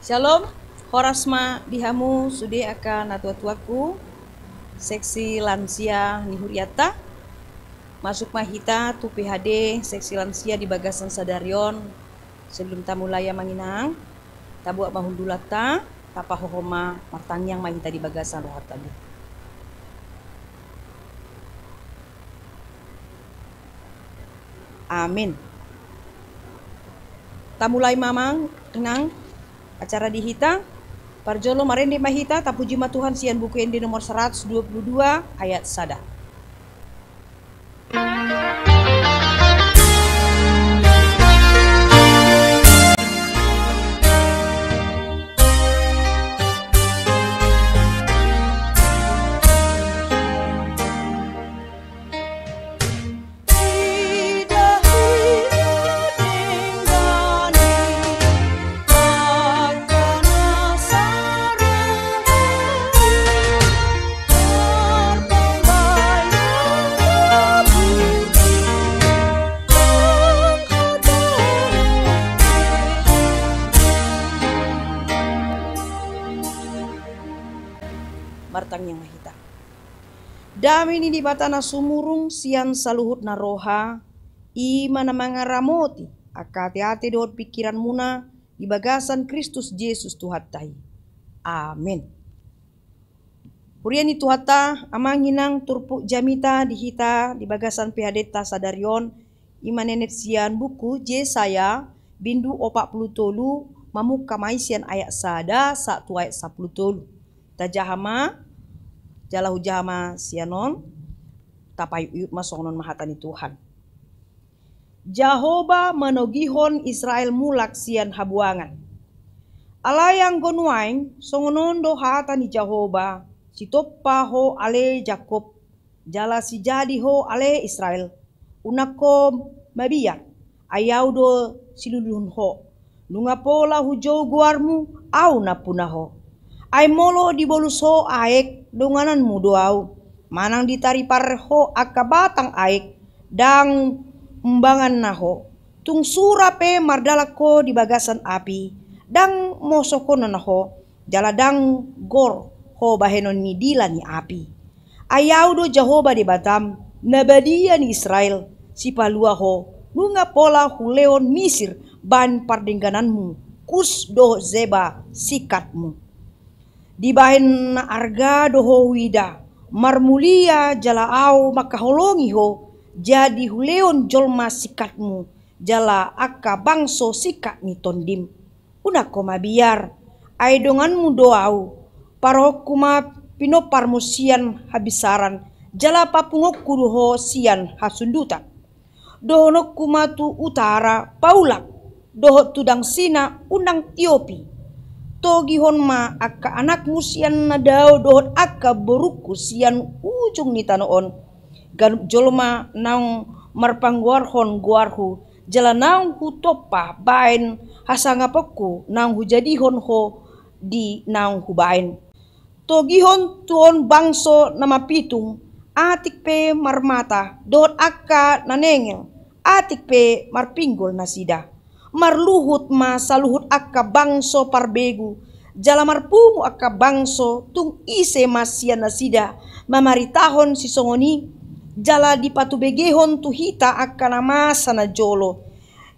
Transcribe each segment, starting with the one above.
Shalom, Horasma dihamu sudi akan natua tuaku, seksi lansia nihuriata, masuk mahita tu PHD seksi lansia di bagasan sadarion sebelum tamu laya manginang, tabuak mahundulata, tapa hohoma yang mahita di bagasan rohat tabu. Amin. Tamulai mamang, kenang, Acara di Hita. Parjolo marende mahita tapuji Tuhan sian buku yang di nomor 122 ayat sada. Kati batana sumurung sian saluhut na roha i mana mangaramoti akati dot pikiran muna di bagasan Kristus Yesus Tuhatai. Amin. Puriani Tuhata amanginang hinang turpu jamita dihita di bagasan pihadeta sadarion imanenet sian buku Yesaya bindu opak puluh tolu mamuk kamai sian ayak sada satu ayat sapuluh tolu. Tajahama jalahu jama sianon tapayuyot masongon mahata ni Tuhan. Jahoba manogihon Israel mulak sian habuangan. Alayang gonuain songonon do hata ni Jehovah sitoppa ho ale Jakob jala si jadi ho ale Israel unako mabia ayau do silulun ho nunga pola hujo guarmu au na punaho ay molo di boluso aek dongananmu do au manang ditaripar ho akabatang aik dang umbangan naho tung sura pe mardalak ko di bagasan api dang mosoko naho jaladang gor ho bahenon ni dila ni api ayau do jahoba di batam nabadia ni israel si palua ho nunga pola huleon misir ban pardenggananmu kus do zeba sikatmu. Di bahen na arga doho wida, marmulia jala au holongi ho jadi huleon jolma sikatmu jala akka bangso sikat ni tondim una koma biar aidonganmu doau parokuma pino parmusian habisaran jala papungok ho sian hasunduta dohonok tu utara paulak dohot tudang sina unang tiopi togihon ma akka musian na nadao dohon akka buruku sian ujung ni tanoon gan jolma naung marpangguarhon guarhu jala hu topa bain hasanga pokku naung hu hon ho di nang hu bain togihon tuon bangso nama pitung atik pe marmata dohon akka nanengel atik pe marpinggol nasida marluhut masa luhut akka bangso parbegu jala marpumu akka bangso tung ise masia nasida mamari tahon si songoni jala dipatu begehon tu hita akka nama sana jolo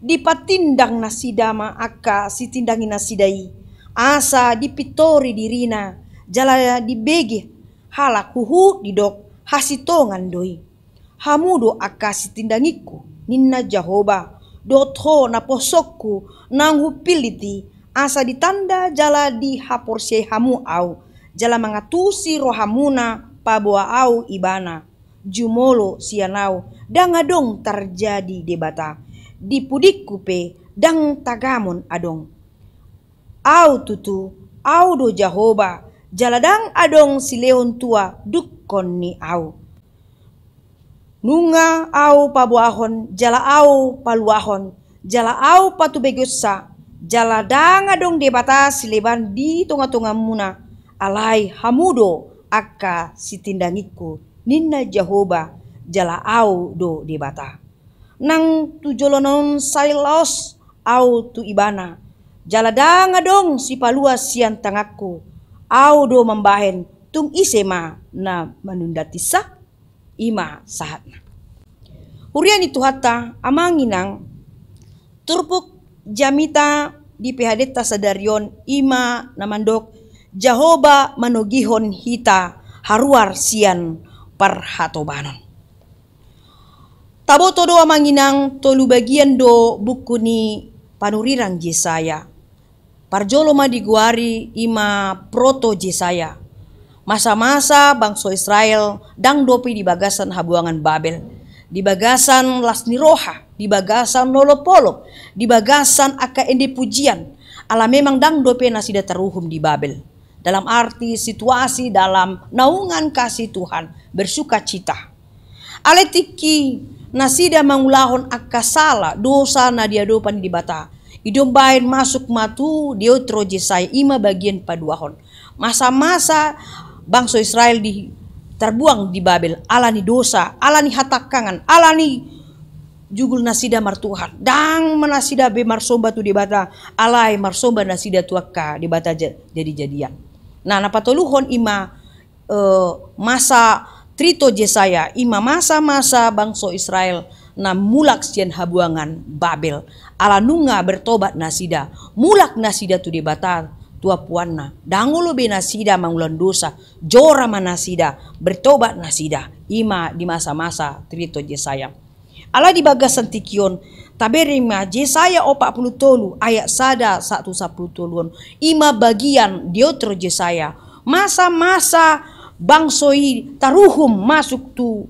dipatindang nasida ma akka si tindangi nasidai asa dipitori dirina jala di halak huhu didok hasitongan doi hamudo akka si tindangiku ninna jahoba dotho na posokku nang piliti asa ditanda jala di hapor hamu au jala mangatusi rohamuna paboa au ibana jumolo sianau dang adong terjadi debata dipudik kupe dang tagamon adong au tutu au do jahoba jaladang adong si leon tua dukkon ni au Nunga au pabuahon, jala au paluahon, jala au patubegusa, jala danga dong debata batas leban di tunga-tunga muna. Alai hamudo akka sitindangiku ninna jahoba jala au do debata, bata. Nang tu jolonon sailos au tu ibana. Jala danga dong si palua sian tangaku. Au do mambahen tung isema na manunda ima sahatna. Hurian itu hatta amanginang turpuk jamita di PHD tasadarion ima namandok Jahoba manogihon hita haruar sian parhatobanon. Tabo todo amanginang tolu bagian do buku ni panurirang Jesaya. Parjolo madiguari ima proto Jesaya masa-masa bangsa Israel dang dopi di bagasan habuangan Babel, di bagasan lasniroha, di bagasan nolopolo, di bagasan aka ende pujian. Ala memang dang dopi nasida teruhum di Babel. Dalam arti situasi dalam naungan kasih Tuhan bersuka cita. Ale tiki nasida mengulahon akka salah dosa nadia dopan di bata. Idom bain masuk matu dia troje ima bagian paduahon. Masa-masa bangsa Israel di terbuang di Babel. Alani dosa, alani hatakangan, alani jugul nasida martuhan. Dang menasida be marsomba tu di bata alai marsomba nasida tuakka di bata jadi jadian. Nah napa toluhon ima e, masa trito Yesaya. ima masa-masa bangsa Israel na mulak sian habuangan Babel. Ala nunga bertobat nasida, mulak nasida tu di bata tua puanna dangulu be nasida mangulan dosa jora manasida bertobat nasida ima di masa-masa trito Jesaya ala di bagasan tikion taberima Jesaya opak 40 tolu ayat sada 110 tolon. ima bagian diotro Jesaya masa-masa bangsoi taruhum masuk tu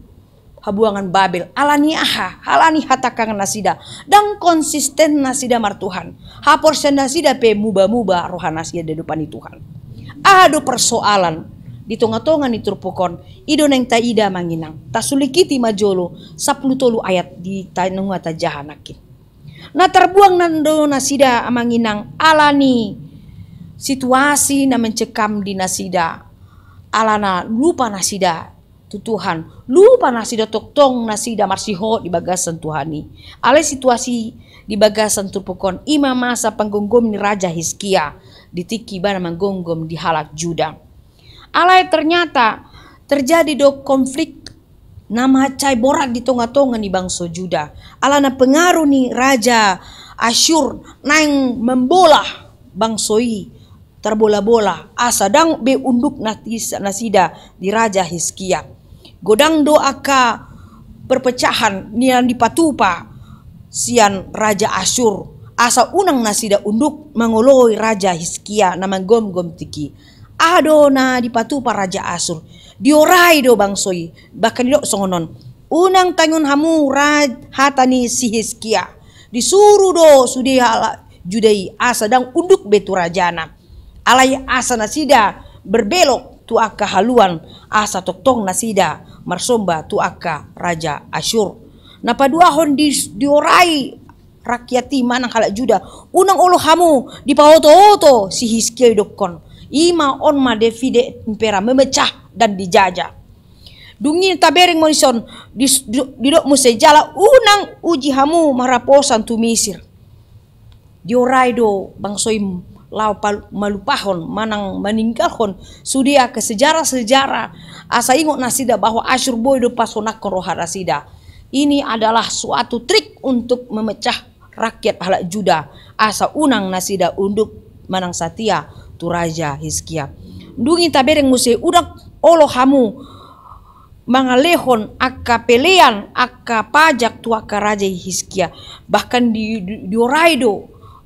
habuangan Babel. Alaniaha, halani hatakangan nasida. Dan konsisten nasida mar Tuhan. Hapor nasida pe muba-muba rohan nasida di depan Tuhan. Ada persoalan di tonga-tonga ni turpukon ido neng ta ida manginang tasulikiti majolo Saplu tolu ayat di tanunga ta jahanakin na terbuang nando nasida manginang alani situasi na mencekam di nasida alana lupa nasida Tuhan. Lupa nasi tok tong nasi damar di bagasan Tuhan ni. Ale situasi di bagasan turpukon imam masa penggonggom ni Raja Hizkiyah Ditiki bana menggonggom di halak Juda. Alai ternyata terjadi dok konflik nama cai borak di tonga-tonga ni bangso Juda. Alana pengaruh ni Raja Asyur naeng membola bangsoi terbola-bola asa dang be unduk nasida di Raja Hizkiyah godang doaka perpecahan nian dipatupa sian raja Asyur asa unang nasida unduk mengoloi raja Hiskia nama gom gom tiki adona dipatupa raja Asyur diorai do bangsoi bahkan lo songonon unang tangun hamu raj hatani si Hiskia disuruh do sudi judai asa dang unduk betu rajana alai asa nasida berbelok tuaka haluan asa toktong nasida Marsomba tuaka raja Asyur. Napa dua hon di diorai ti manang kala juda unang ulu hamu di pahoto-oto si Hiskiel dokon ima on ma defide impera memecah dan dijajah dungin tabereng monison didok muse jala unang uji hamu maraposan tu Misir diorai do bangsoim lau malupahon manang meninggalkan sudia ke sejarah-sejarah asa ingat nasida bahwa asyur boy do pasonak korohara sida ini adalah suatu trik untuk memecah rakyat halak juda asa unang nasida unduk manang satia tu raja hiskia dungi tabereng musi udak olo hamu mangalehon akka pelean akka pajak tua karaja Hiskia bahkan di, di, di Oraido uh,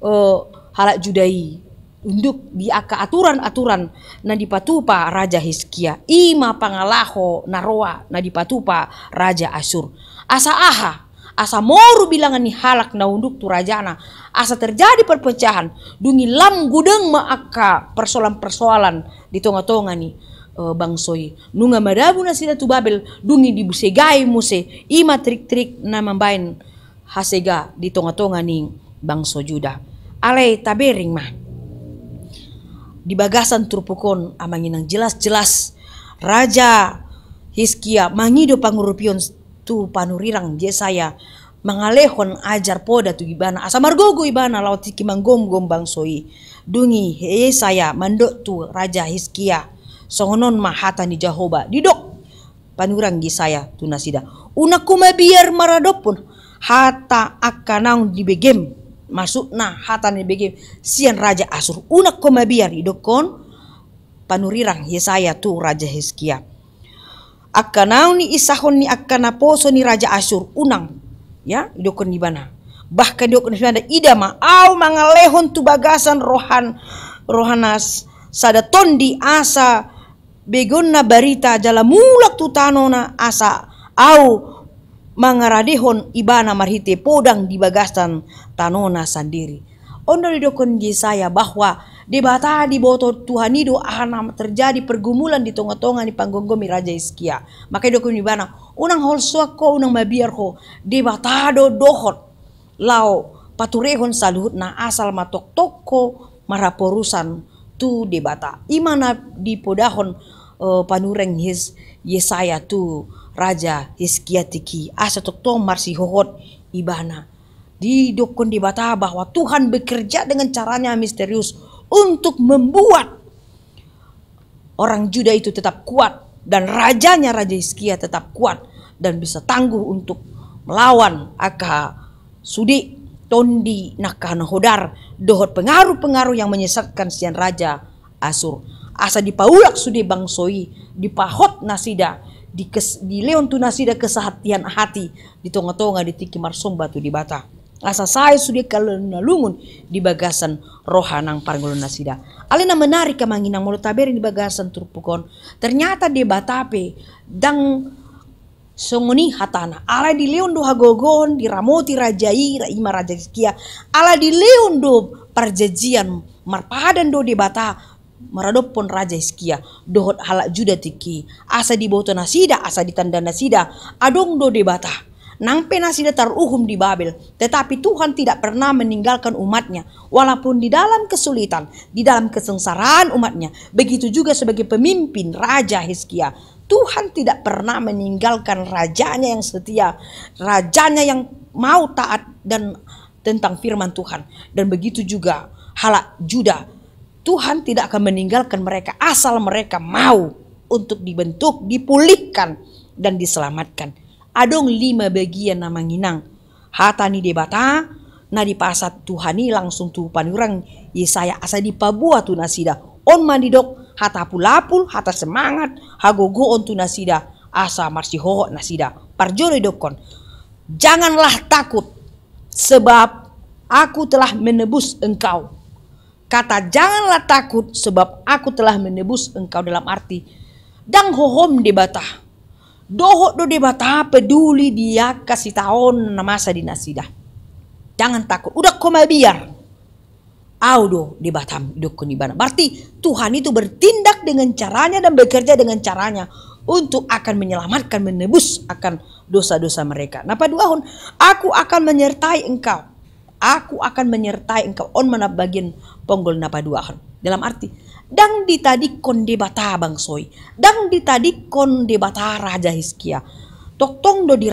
eh, halak judai unduk di aka aturan-aturan nadi patupa raja Hiskia ima pangalaho naroa nadi patupa raja Asur asa aha asa moru bilangan ni halak na unduk tu rajana asa terjadi perpecahan dungi lam gudeng ma akak persoalan-persoalan di tonga-tonga ni uh, bangsoi nunga madabu na sida tu babel dungi dibusegai muse ima trik-trik na mambain hasega di tonga-tonga ni bangso juda alai tabering mah di bagasan turpukon amangin yang jelas-jelas raja Hiskia mangido pangurupion tu panurirang Yesaya mangalehon ajar poda tu ibana asamargogo ibana laut tiki manggom gombang soi dungi saya mandok tu raja Hiskia songonon mahata ni Jahoba didok panurang Yesaya tunasida unakuma biar maradopun hata akanang dibegem masuk nah hatan begi sian raja Asur unak koma biar idokon panurirang Yesaya tu raja hiskia akkanau ni isahon ni akkana poso ni raja Asur unang ya idokon ni bana bahkan idokon ni ada ida ma au mangalehon tu bagasan rohan rohanas sada tondi asa begonna barita jala mulak tu tanona asa au mangaradehon ibana marhite podang di bagasan tanona sendiri. Ondo di saya bahwa debata di boto Tuhan itu akan terjadi pergumulan di tonga-tonga di panggonggomi Raja Iskia. Maka dokon di bana, unang hol ko unang mabiar ko di do dohot lao paturehon saluhut na asal matok toko maraporusan tu debata. Imana di podahon uh, panureng his Yesaya tu Raja Hiskia tiki asa tok marsi hohot ibana Didukun dibata bahwa Tuhan bekerja dengan caranya misterius untuk membuat orang Juda itu tetap kuat dan rajanya Raja Hizkia tetap kuat dan bisa tangguh untuk melawan Aka Sudi Tondi Nakah Hodar dohot pengaruh-pengaruh yang menyesatkan sian raja Asur asa dipaulak sudi bangsoi dipahot nasida di, kes, di leon Tunasida nasida hati di tonga-tonga di tiki Marsomba batu di bata asa saya sudah kalau di bagasan rohanang pargolona nasida. Alina menarik kemanginang mulut taberi di bagasan turpukon ternyata di batape dang songoni hatana ala di leon doha hagogon di ramoti rajai ima raja kia ala di leon do perjanjian marpadan do di bata maradopon raja iskia dohot halak juda tiki asa di boto nasida asa di tanda nasida adong do debata Nang penasida uhum di Babel, tetapi Tuhan tidak pernah meninggalkan umatnya. Walaupun di dalam kesulitan, di dalam kesengsaraan umatnya, begitu juga sebagai pemimpin Raja Hizkia. Tuhan tidak pernah meninggalkan rajanya yang setia, rajanya yang mau taat dan tentang firman Tuhan. Dan begitu juga halak Juda, Tuhan tidak akan meninggalkan mereka asal mereka mau untuk dibentuk, dipulihkan, dan diselamatkan adong lima bagian na manginang. Hatani ni debata, na di pasat Tuhani langsung tu panurang Yesaya asa di pabua tu nasida. On mandidok hata pulapul, hata semangat, hagogo on tu nasida. Asa hoho nasida. Parjone dokon. Janganlah takut sebab aku telah menebus engkau. Kata janganlah takut sebab aku telah menebus engkau dalam arti dang hohom debatah Dohot do di bata peduli dia kasih tahun nama masa nasida. Jangan takut. Udah koma biar. do di batam dukun bana Berarti Tuhan itu bertindak dengan caranya dan bekerja dengan caranya untuk akan menyelamatkan, menebus akan dosa-dosa mereka. Napa dua hun? Aku akan menyertai engkau. Aku akan menyertai engkau. On mana bagian ponggol napa dua hun? Dalam arti dang di tadi kon debata bang soy dang di tadi kon debata raja hiskia tong do di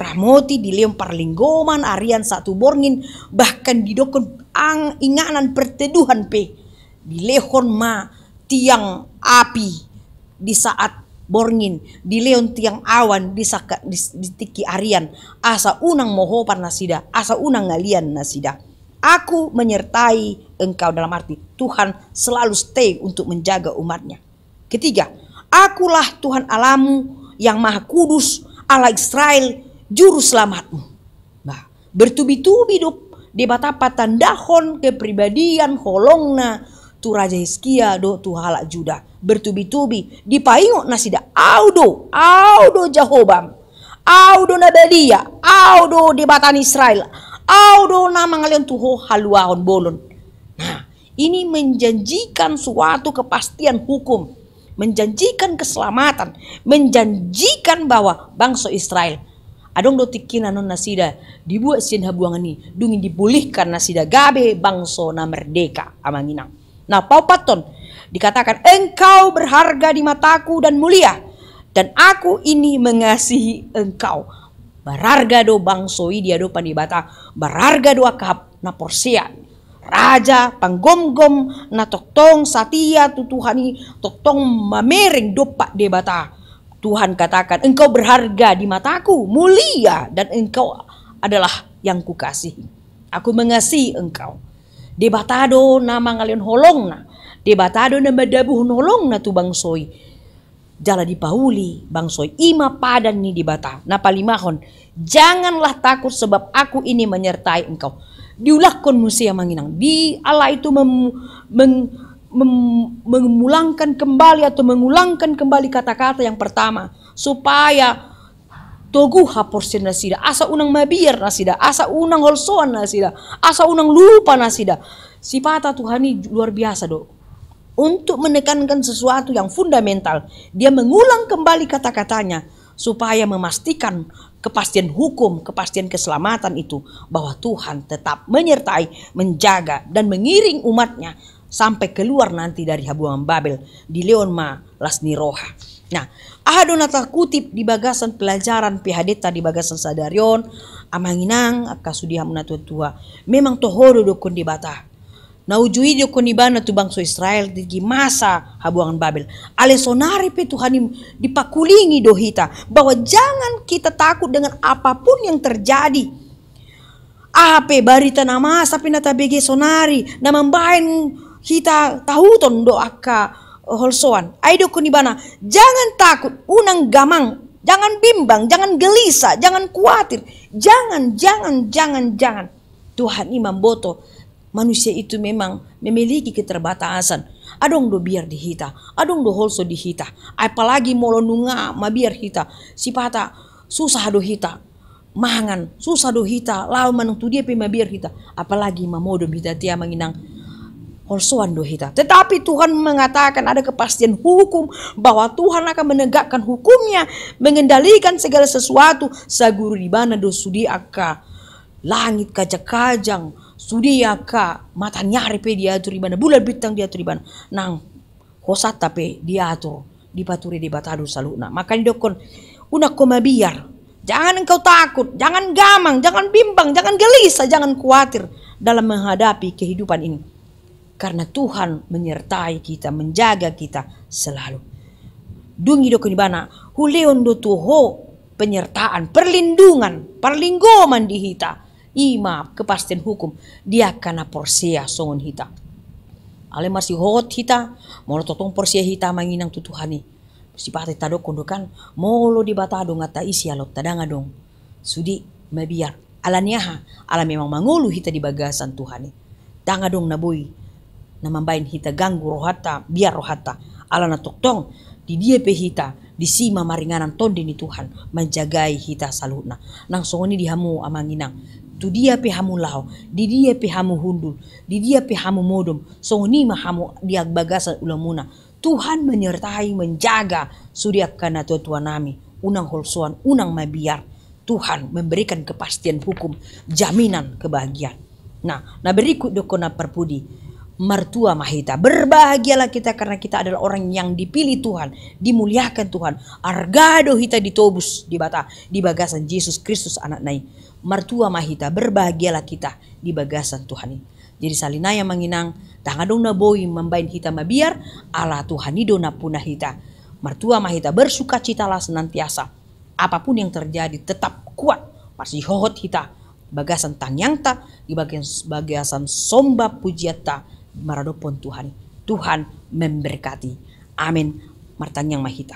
dilempar linggoman arian satu borngin bahkan didokon ang inganan perteduhan pe dilehon ma tiang api di saat borngin di leon tiang awan di saka di, di tiki arian asa unang moho panasida, asa unang ngalian nasida aku menyertai Engkau dalam arti Tuhan selalu stay untuk menjaga umatnya. Ketiga, akulah Tuhan Alamu yang maha kudus Allah Israel juru selamatmu. Nah, bertubi-tubi hidup di batapatan dahon kepribadian holongna tu Raja Hiskia do tu halak Juda bertubi-tubi di paingok nasida audo audo Jahobam audo Nabadia audo di batan Israel audo nama ngalian tuho haluahon bolon Nah, ini menjanjikan suatu kepastian hukum, menjanjikan keselamatan, menjanjikan bahwa bangsa Israel adong do tikina non nasida dibuat sin buangan ni dungin dipulihkan nasida gabe bangso na merdeka amanginang nah paupaton dikatakan engkau berharga di mataku dan mulia dan aku ini mengasihi engkau berharga do bangsoi dia do panibata, berharga do akap na porsian raja, panggomgom, na toktong satya tu toktong mamering dopak debata. Tuhan katakan, engkau berharga di mataku, mulia, dan engkau adalah yang kukasihi. Aku mengasihi engkau. Debatado nama ngalion holong na. Debatado nama dabuh holong na tu bangsoi. Jala di pauli bangsoi ima padan ni debata. Napalimahon, janganlah takut sebab aku ini menyertai engkau diulakkan musia manginang di Allah itu mem, meng, mem, mengulangkan kembali atau mengulangkan kembali kata-kata yang pertama supaya togu haporsin nasida asa unang mabiar nasida asa unang holsoan nasida asa unang lupa nasida sifat Tuhan ini luar biasa dok untuk menekankan sesuatu yang fundamental dia mengulang kembali kata-katanya supaya memastikan kepastian hukum, kepastian keselamatan itu bahwa Tuhan tetap menyertai, menjaga dan mengiring umatnya sampai keluar nanti dari Habuan Babel di Leonma Lasniroha. Nah, Ahadonata kutip di bagasan pelajaran PHD di bagasan sadarion, amanginang, akasudiha menatua tua, memang tohoro dokun di koni bana tu bangsa Israel di masa habuangan Babel. Ale sonari pe Tuhan dipakulingi do kita bahwa jangan kita takut dengan apapun yang terjadi. Ape barita nama sapi nata bege sonari na membain kita tahu ton do aka holsoan. Aido bana jangan takut unang gamang jangan bimbang jangan gelisah jangan khawatir jangan jangan jangan jangan Tuhan imam boto manusia itu memang memiliki keterbatasan. Adong do biar dihita, adong do holso dihita. Apalagi molo nunga ma biar hita. Sipata susah do hita. Mangan susah do hita, Lalu manung tu dia ma biar hita. Apalagi ma modo hita tia menginang holsoan do hita. Tetapi Tuhan mengatakan ada kepastian hukum bahwa Tuhan akan menegakkan hukumnya, mengendalikan segala sesuatu. Saguru di mana do sudi aka langit kajang-kajang, Sudia ya, ka mata nyari pe ya dia atur ibana bulan bintang dia atur ibana nang hosata pe dia atur di paturi di batadu saluna maka dokon una koma biar jangan engkau takut jangan gamang jangan bimbang jangan gelisah jangan khawatir dalam menghadapi kehidupan ini karena Tuhan menyertai kita menjaga kita selalu dungi dokon ibana huleon do tuho penyertaan perlindungan perlinggoman di kita ima kepastian hukum dia kana porsia songon hita ale masih hot hita mau totong porsia hita manginang tutuhani si pati tado kondokan mau lo di batado ngata isi alot tadanga dong sudi mabiar alanya ha ala memang mangulu hita di bagasan Tuhani tanga dong nabui namambain hita ganggu rohata biar rohata ala na totong di dia pe hita di sima maringanan ton ni Tuhan menjagai hita salutna nang songoni dihamu amanginang tu dia pe hamu lao di dia pe hamu hundul di dia pe hamu modom so ni ma hamu dia bagasan ulamuna Tuhan menyertai menjaga suriak kana tuan nami unang holsuan unang mabiar Tuhan memberikan kepastian hukum jaminan kebahagiaan nah nah berikut dokona perpudi mertua mahita. Berbahagialah kita karena kita adalah orang yang dipilih Tuhan, dimuliakan Tuhan. Argado kita ditobus di bata di bagasan Yesus Kristus anak nai mertua mahita, berbahagialah kita di bagasan Tuhan. ini. Jadi salina yang menginang, tangadong na boi membain kita mabiar, ala Tuhan dona punah kita. Mertua mahita bersuka cita citalah senantiasa. Apapun yang terjadi tetap kuat, pasti hohot kita. Bagasan tangyangta, di bagian bagasan somba pujiata, maradopon Tuhan. Tuhan memberkati. Amin. Martanyang mahita.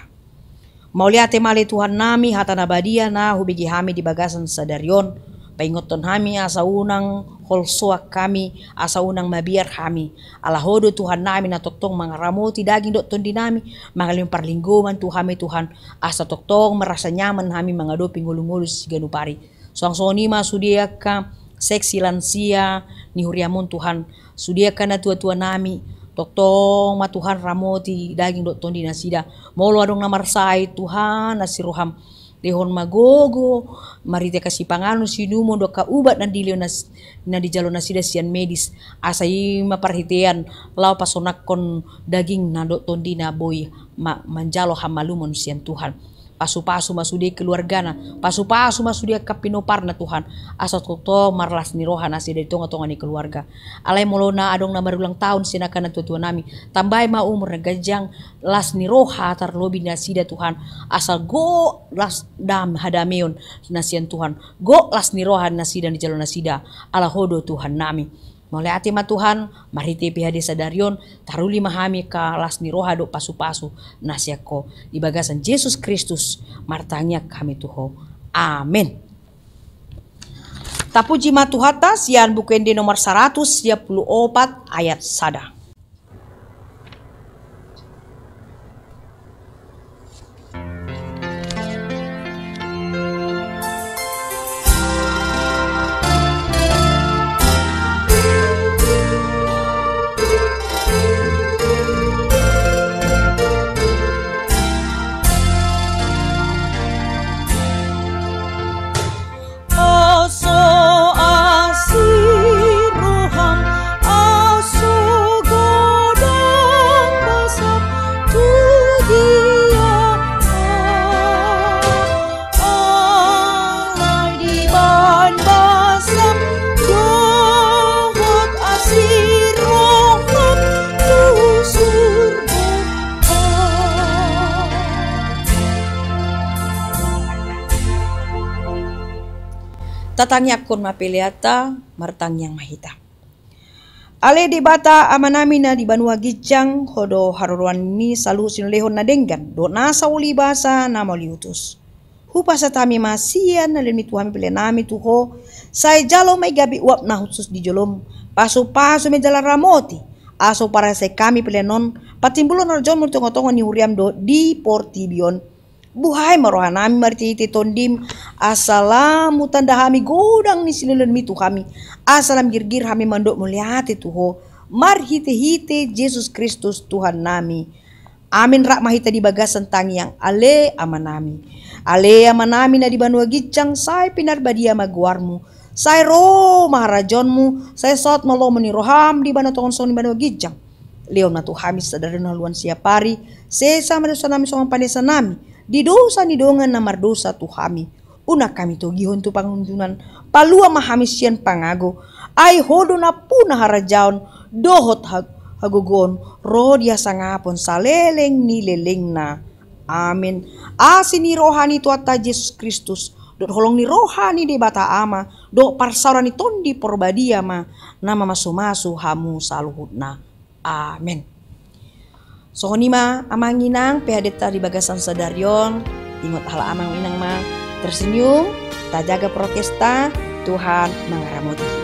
Mau lihat male Tuhan nami hatana badia na hubigi hami di bagasan sadarion Pengoton hami asa unang holsoa kami asa unang mabiar hami alahodo Tuhan nami na toktong mangaramoti daging dokton dinami mangalimpar linggoman Tuhan hami Tuhan asa toktong merasa nyaman hami mangado pingulungulus ganupari soang ma sudiaka seksi lansia huriamun Tuhan sudiakana tua-tua nami Doktong ma Tuhan ramoti daging doktong di nasida. Molo adong namar sai Tuhan nasiruham. lehon magogo, marite kasih si sinumo doka ubat nan dilio nas na di jalon nasida sian medis. Asai ma parhitean lau pasonak kon daging na doktong dina boy ma manjalo hamalumon sian Tuhan pasu-pasu keluarga na pasu-pasu masudia na Tuhan asa toto marlas ni rohan asi dari tonga-tonga ni keluarga alai molona adong na ulang tahun sinakana tuan nami tambai ma umur na gajang las ni roha tar nasi nasida Tuhan asal go las dam hadameon nasian Tuhan go las ni rohan nasida di jalan nasida ala hodo Tuhan nami Mulai hati ma Tuhan, mariti ya sadarion, taruli mahami ka lasni roha do pasu-pasu nasiako Di bagasan Yesus Kristus, martanya kami tuho. Amin. Tapu jima Tuhatas, yang seratus di nomor 134 ayat sada. tatangyak kun mapiliata martangyang mahita. Ale di bata amanamina di banua gijang hodo haruruan ni salu sinulehon na denggan do nasa uli basa na mauliutus. Hupa sa tami masian na linmituhan nami tuho sai jalo may gabi uap na husus di jolom pasu pasu me jalan ramoti aso para sa kami pilenon patimbulon orjon multungotongon ni huriam do di portibion buhay marohan nami tondim asalamu tanda kami godang ni sinilan mitu kami asalam girgir kami mandok muliati tuho mar hite Jesus Yesus Kristus Tuhan nami amin rak mahita di bagasan tangi yang ale ama nami ale ama nami na di banua gicang sai pinarbadia maguarmu say ro maharajonmu say sot malo meniroham di bana tongsoni son banua gicang Leon na tuhamis sadar haluan siapari, sesa dosa nami soang pandesa nami, di dosa ni dongan na mardosa tu kami, Una kami to gihon tu pangunjunan palua mahamisian pangago. Ay hodo na puna harajaon dohot hag hagugon ro dia ya sangapon saleleng nileleng na. Amin. Asin ni rohani tu ata Jesus Kristus. Dot holong ni rohani di bata ama. Do parsaura ni tondi porbadia ma. Nama masu-masu hamu na, Amin ma amang inang peadeta di bagasan sadarion ingot hala amang inang ma tersenyum tak jaga protesta Tuhan mengaramuti.